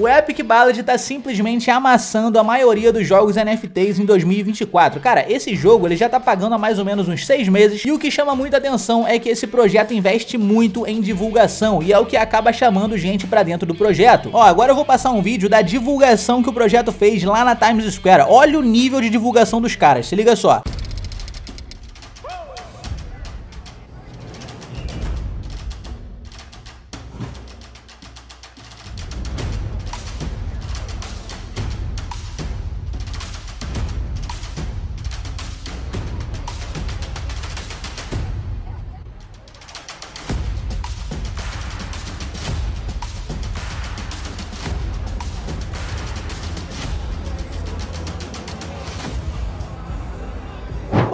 O Epic Ballad tá simplesmente amassando a maioria dos jogos NFTs em 2024. Cara, esse jogo ele já tá pagando há mais ou menos uns 6 meses e o que chama muita atenção é que esse projeto investe muito em divulgação e é o que acaba chamando gente pra dentro do projeto. Ó, agora eu vou passar um vídeo da divulgação que o projeto fez lá na Times Square. Olha o nível de divulgação dos caras, se liga só.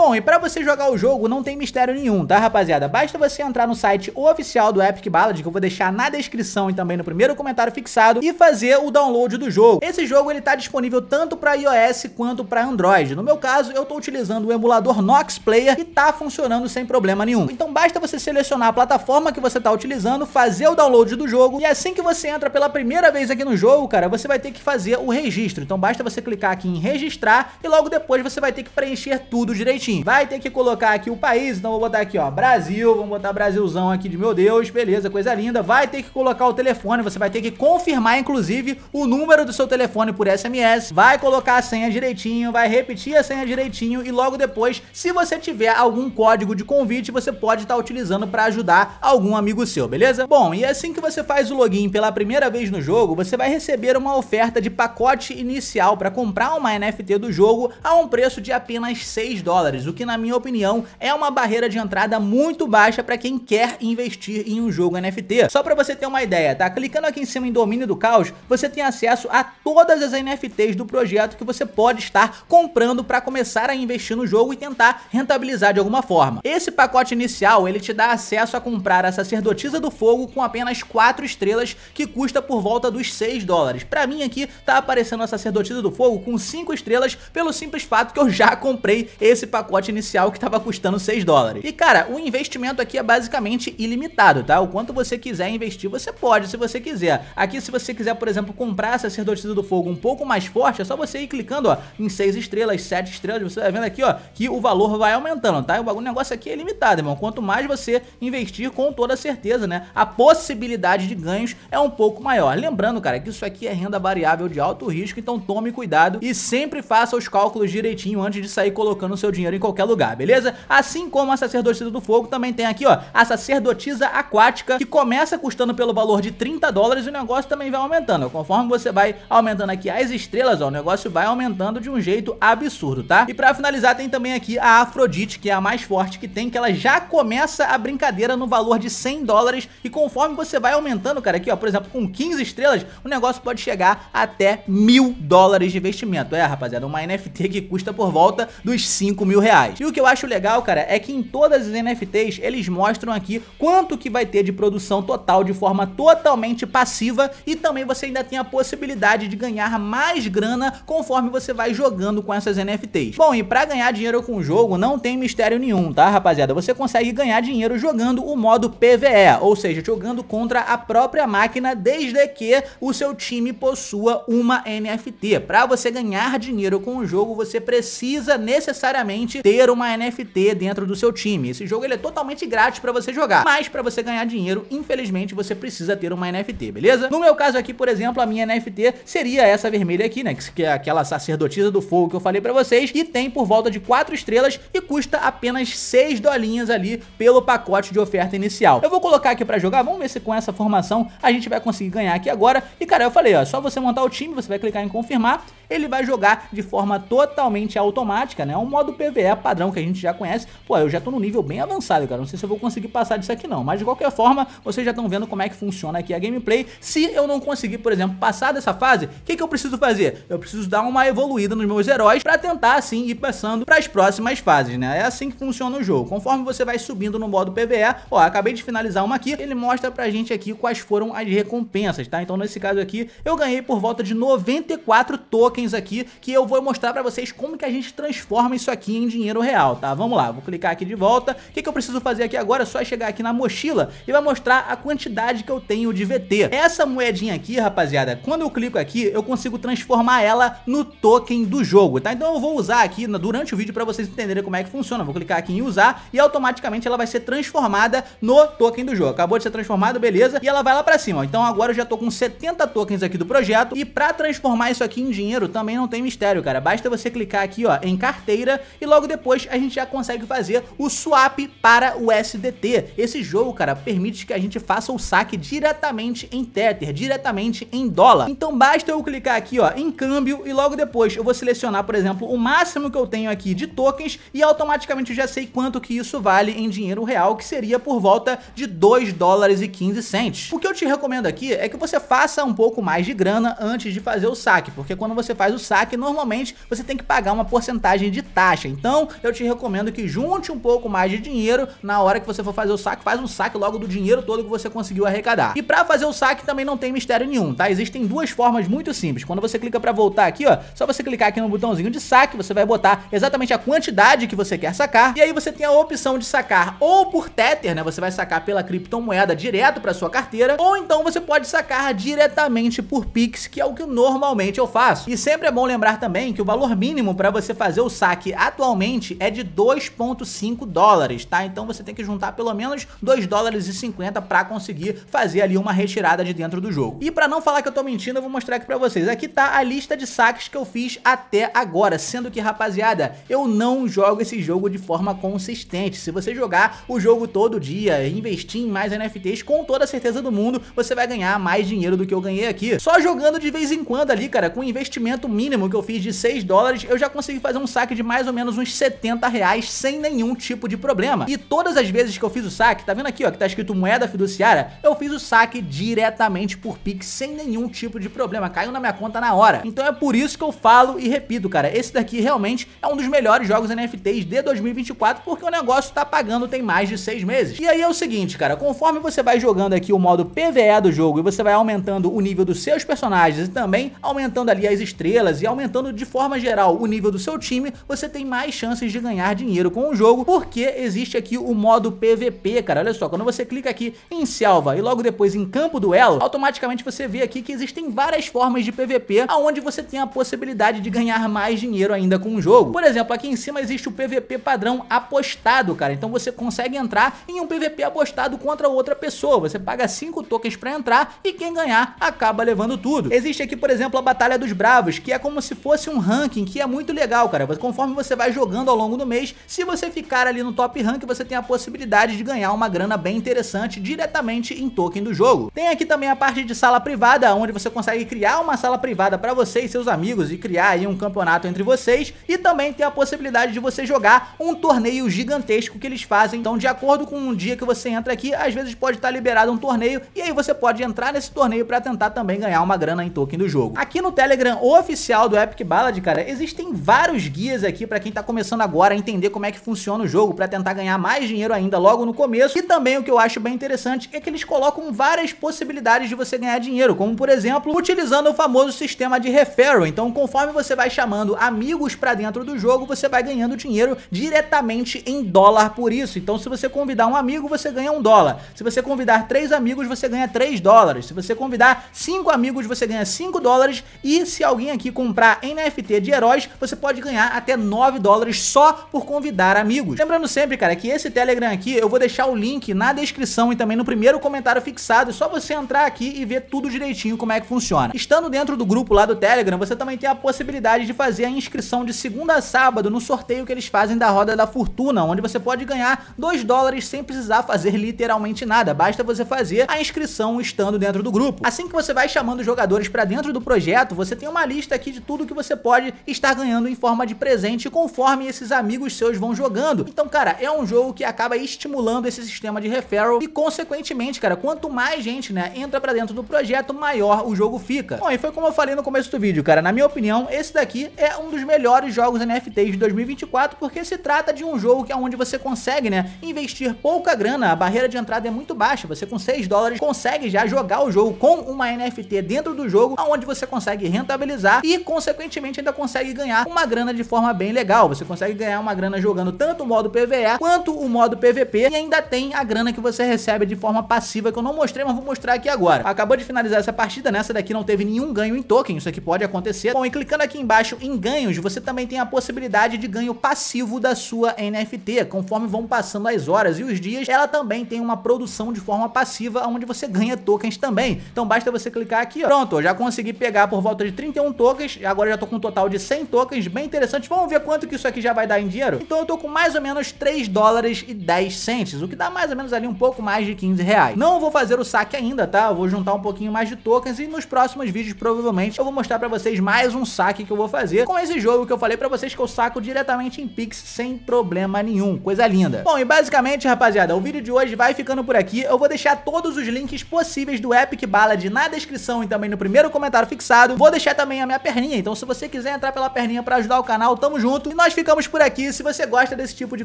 Bom, e para você jogar o jogo não tem mistério nenhum, tá rapaziada? Basta você entrar no site oficial do Epic Ballad, que eu vou deixar na descrição e também no primeiro comentário fixado, e fazer o download do jogo. Esse jogo ele tá disponível tanto para iOS quanto para Android. No meu caso, eu tô utilizando o emulador Nox Player e tá funcionando sem problema nenhum. Então basta você selecionar a plataforma que você tá utilizando, fazer o download do jogo, e assim que você entra pela primeira vez aqui no jogo, cara, você vai ter que fazer o registro. Então basta você clicar aqui em registrar e logo depois você vai ter que preencher tudo direitinho enfim, vai ter que colocar aqui o país, então vou botar aqui, ó, Brasil, vamos botar Brasilzão aqui de meu Deus, beleza, coisa linda. Vai ter que colocar o telefone, você vai ter que confirmar, inclusive, o número do seu telefone por SMS, vai colocar a senha direitinho, vai repetir a senha direitinho e logo depois, se você tiver algum código de convite, você pode estar tá utilizando para ajudar algum amigo seu, beleza? Bom, e assim que você faz o login pela primeira vez no jogo, você vai receber uma oferta de pacote inicial para comprar uma NFT do jogo a um preço de apenas 6 dólares, o que na minha opinião é uma barreira de entrada muito baixa para quem quer investir em um jogo NFT. Só para você ter uma ideia, tá? Clicando aqui em cima em domínio do caos, você tem acesso a todas as NFTs do projeto que você pode estar comprando para começar a investir no jogo e tentar rentabilizar de alguma forma. Esse pacote inicial, ele te dá acesso a comprar a sacerdotisa do fogo com apenas 4 estrelas que custa por volta dos 6 dólares. Para mim aqui tá aparecendo a sacerdotisa do fogo com 5 estrelas pelo simples fato que eu já comprei esse pacote pacote inicial que estava custando 6 dólares. E cara, o investimento aqui é basicamente ilimitado, tá? O quanto você quiser investir, você pode, se você quiser. Aqui, se você quiser, por exemplo, comprar a sacerdotisa do fogo um pouco mais forte, é só você ir clicando, ó, em 6 estrelas, 7 estrelas, você vai vendo aqui, ó, que o valor vai aumentando, tá? O negócio aqui é limitado, irmão. Quanto mais você investir, com toda certeza, né? A possibilidade de ganhos é um pouco maior. Lembrando, cara, que isso aqui é renda variável de alto risco, então tome cuidado e sempre faça os cálculos direitinho antes de sair colocando o seu dinheiro em qualquer lugar, beleza? Assim como a sacerdotisa do fogo, também tem aqui, ó, a sacerdotisa aquática, que começa custando pelo valor de 30 dólares e o negócio também vai aumentando. Ó. Conforme você vai aumentando aqui as estrelas, ó, o negócio vai aumentando de um jeito absurdo, tá? E pra finalizar, tem também aqui a Afrodite, que é a mais forte que tem, que ela já começa a brincadeira no valor de 100 dólares e conforme você vai aumentando, cara, aqui, ó, por exemplo, com 15 estrelas, o negócio pode chegar até mil dólares de investimento. É, rapaziada, uma NFT que custa por volta dos 5 mil reais reais. E o que eu acho legal, cara, é que em todas as NFTs eles mostram aqui quanto que vai ter de produção total de forma totalmente passiva e também você ainda tem a possibilidade de ganhar mais grana conforme você vai jogando com essas NFTs. Bom, e para ganhar dinheiro com o jogo não tem mistério nenhum, tá, rapaziada? Você consegue ganhar dinheiro jogando o modo PVE, ou seja, jogando contra a própria máquina desde que o seu time possua uma NFT. Para você ganhar dinheiro com o jogo, você precisa necessariamente realmente ter uma NFT dentro do seu time. Esse jogo ele é totalmente grátis para você jogar, mas para você ganhar dinheiro, infelizmente você precisa ter uma NFT, beleza? No meu caso aqui, por exemplo, a minha NFT seria essa vermelha aqui, né, que é aquela sacerdotisa do fogo que eu falei para vocês, e tem por volta de 4 estrelas e custa apenas 6 dolinhas ali pelo pacote de oferta inicial. Eu vou colocar aqui para jogar, vamos ver se com essa formação a gente vai conseguir ganhar aqui agora. E cara, eu falei, ó, só você montar o time, você vai clicar em confirmar, ele vai jogar de forma totalmente automática, né? Um modo PVE CE é padrão que a gente já conhece, pô, eu já tô no nível bem avançado, cara, não sei se eu vou conseguir passar disso aqui não, mas de qualquer forma, vocês já estão vendo como é que funciona aqui a gameplay, se eu não conseguir, por exemplo, passar dessa fase, o que, que eu preciso fazer? Eu preciso dar uma evoluída nos meus heróis pra tentar, assim, ir passando pras próximas fases, né, é assim que funciona o jogo, conforme você vai subindo no modo PvE, ó, acabei de finalizar uma aqui, ele mostra pra gente aqui quais foram as recompensas, tá, então nesse caso aqui, eu ganhei por volta de 94 tokens aqui, que eu vou mostrar pra vocês como que a gente transforma isso aqui em dinheiro real, tá? Vamos lá, vou clicar aqui de volta. O que, que eu preciso fazer aqui agora? É só chegar aqui na mochila e vai mostrar a quantidade que eu tenho de VT. Essa moedinha aqui, rapaziada, quando eu clico aqui, eu consigo transformar ela no token do jogo, tá? Então eu vou usar aqui durante o vídeo pra vocês entenderem como é que funciona. Vou clicar aqui em usar e automaticamente ela vai ser transformada no token do jogo. Acabou de ser transformado, beleza? E ela vai lá pra cima, ó. Então agora eu já tô com 70 tokens aqui do projeto e pra transformar isso aqui em dinheiro também não tem mistério, cara. Basta você clicar aqui, ó, em carteira e logo logo depois a gente já consegue fazer o swap para o SDT. Esse jogo, cara, permite que a gente faça o saque diretamente em Tether, diretamente em dólar. Então basta eu clicar aqui, ó, em câmbio e logo depois eu vou selecionar, por exemplo, o máximo que eu tenho aqui de tokens e automaticamente eu já sei quanto que isso vale em dinheiro real, que seria por volta de 2 dólares e 15 cents. O que eu te recomendo aqui é que você faça um pouco mais de grana antes de fazer o saque, porque quando você faz o saque, normalmente você tem que pagar uma porcentagem de taxa. Então, então, eu te recomendo que junte um pouco mais de dinheiro na hora que você for fazer o saque, faz um saque logo do dinheiro todo que você conseguiu arrecadar. E para fazer o saque também não tem mistério nenhum, tá? Existem duas formas muito simples. Quando você clica para voltar aqui, ó, só você clicar aqui no botãozinho de saque, você vai botar exatamente a quantidade que você quer sacar, e aí você tem a opção de sacar ou por Tether, né? Você vai sacar pela criptomoeda direto para sua carteira, ou então você pode sacar diretamente por Pix, que é o que normalmente eu faço. E sempre é bom lembrar também que o valor mínimo para você fazer o saque atualmente atualmente é de 2,5 dólares, tá? Então você tem que juntar pelo menos 2 dólares e 50 para conseguir fazer ali uma retirada de dentro do jogo. E para não falar que eu tô mentindo, eu vou mostrar aqui para vocês. Aqui tá a lista de saques que eu fiz até agora, sendo que, rapaziada, eu não jogo esse jogo de forma consistente. Se você jogar o jogo todo dia, investir em mais NFTs, com toda a certeza do mundo, você vai ganhar mais dinheiro do que eu ganhei aqui. Só jogando de vez em quando ali, cara, com investimento mínimo que eu fiz de 6 dólares, eu já consegui fazer um saque de mais ou menos uns 70 reais sem nenhum tipo de problema. E todas as vezes que eu fiz o saque, tá vendo aqui, ó, que tá escrito moeda fiduciária, eu fiz o saque diretamente por Pix sem nenhum tipo de problema, caiu na minha conta na hora. Então é por isso que eu falo e repito, cara, esse daqui realmente é um dos melhores jogos NFTs de 2024 porque o negócio tá pagando tem mais de seis meses. E aí é o seguinte, cara, conforme você vai jogando aqui o modo PVE do jogo e você vai aumentando o nível dos seus personagens e também aumentando ali as estrelas e aumentando de forma geral o nível do seu time, você tem mais chances de ganhar dinheiro com o jogo, porque existe aqui o modo PVP, cara. Olha só, quando você clica aqui em selva e logo depois em campo duelo, automaticamente você vê aqui que existem várias formas de PVP, aonde você tem a possibilidade de ganhar mais dinheiro ainda com o jogo. Por exemplo, aqui em cima existe o PVP padrão apostado, cara. Então você consegue entrar em um PVP apostado contra outra pessoa. Você paga 5 tokens pra entrar e quem ganhar acaba levando tudo. Existe aqui, por exemplo, a Batalha dos Bravos, que é como se fosse um ranking, que é muito legal, cara. Conforme você vai jogando, jogando ao longo do mês, se você ficar ali no top rank, você tem a possibilidade de ganhar uma grana bem interessante diretamente em token do jogo. Tem aqui também a parte de sala privada, onde você consegue criar uma sala privada para você e seus amigos e criar aí um campeonato entre vocês, e também tem a possibilidade de você jogar um torneio gigantesco que eles fazem, então de acordo com um dia que você entra aqui, às vezes pode estar tá liberado um torneio, e aí você pode entrar nesse torneio para tentar também ganhar uma grana em token do jogo. Aqui no Telegram oficial do Epic Ballad, cara, existem vários guias aqui para quem tá começando começando agora a entender como é que funciona o jogo para tentar ganhar mais dinheiro ainda logo no começo. E também o que eu acho bem interessante é que eles colocam várias possibilidades de você ganhar dinheiro, como por exemplo, utilizando o famoso sistema de referral. Então, conforme você vai chamando amigos para dentro do jogo, você vai ganhando dinheiro diretamente em dólar por isso. Então, se você convidar um amigo, você ganha um dólar. Se você convidar três amigos, você ganha três dólares. Se você convidar cinco amigos, você ganha cinco dólares. E se alguém aqui comprar NFT de heróis, você pode ganhar até nove dólares dólares só por convidar amigos. Lembrando sempre, cara, que esse Telegram aqui eu vou deixar o link na descrição e também no primeiro comentário fixado. É só você entrar aqui e ver tudo direitinho como é que funciona. Estando dentro do grupo lá do Telegram, você também tem a possibilidade de fazer a inscrição de segunda a sábado no sorteio que eles fazem da Roda da Fortuna, onde você pode ganhar 2 dólares sem precisar fazer literalmente nada. Basta você fazer a inscrição estando dentro do grupo. Assim que você vai chamando jogadores para dentro do projeto, você tem uma lista aqui de tudo que você pode estar ganhando em forma de presente conforme conforme esses amigos seus vão jogando. Então, cara, é um jogo que acaba estimulando esse sistema de referral e, consequentemente, cara, quanto mais gente, né, entra pra dentro do projeto, maior o jogo fica. Bom, e foi como eu falei no começo do vídeo, cara, na minha opinião, esse daqui é um dos melhores jogos NFTs de 2024 porque se trata de um jogo que é onde você consegue, né, investir pouca grana, a barreira de entrada é muito baixa, você com 6 dólares consegue já jogar o jogo com uma NFT dentro do jogo, aonde você consegue rentabilizar e, consequentemente, ainda consegue ganhar uma grana de forma bem legal. Você consegue ganhar uma grana jogando tanto o modo PVE quanto o modo PVP. E ainda tem a grana que você recebe de forma passiva, que eu não mostrei, mas vou mostrar aqui agora. Acabou de finalizar essa partida, nessa né? daqui não teve nenhum ganho em token, isso aqui pode acontecer. Bom, e clicando aqui embaixo em ganhos, você também tem a possibilidade de ganho passivo da sua NFT. Conforme vão passando as horas e os dias, ela também tem uma produção de forma passiva, onde você ganha tokens também. Então basta você clicar aqui, ó. Pronto, já consegui pegar por volta de 31 tokens, agora já tô com um total de 100 tokens, bem interessante. Vamos ver quanto que isso aqui que já vai dar em dinheiro. Então eu tô com mais ou menos 3 dólares e 10 centes, o que dá mais ou menos ali um pouco mais de 15 reais. Não vou fazer o saque ainda, tá? Eu vou juntar um pouquinho mais de tokens e nos próximos vídeos provavelmente eu vou mostrar pra vocês mais um saque que eu vou fazer com esse jogo que eu falei pra vocês que eu saco diretamente em Pix sem problema nenhum. Coisa linda. Bom, e basicamente, rapaziada, o vídeo de hoje vai ficando por aqui. Eu vou deixar todos os links possíveis do Epic Ballad na descrição e também no primeiro comentário fixado. Vou deixar também a minha perninha, então se você quiser entrar pela perninha pra ajudar o canal, tamo junto. E nós ficamos ficamos por aqui. Se você gosta desse tipo de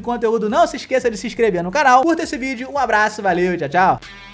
conteúdo, não se esqueça de se inscrever no canal. Curta esse vídeo, um abraço, valeu, tchau, tchau.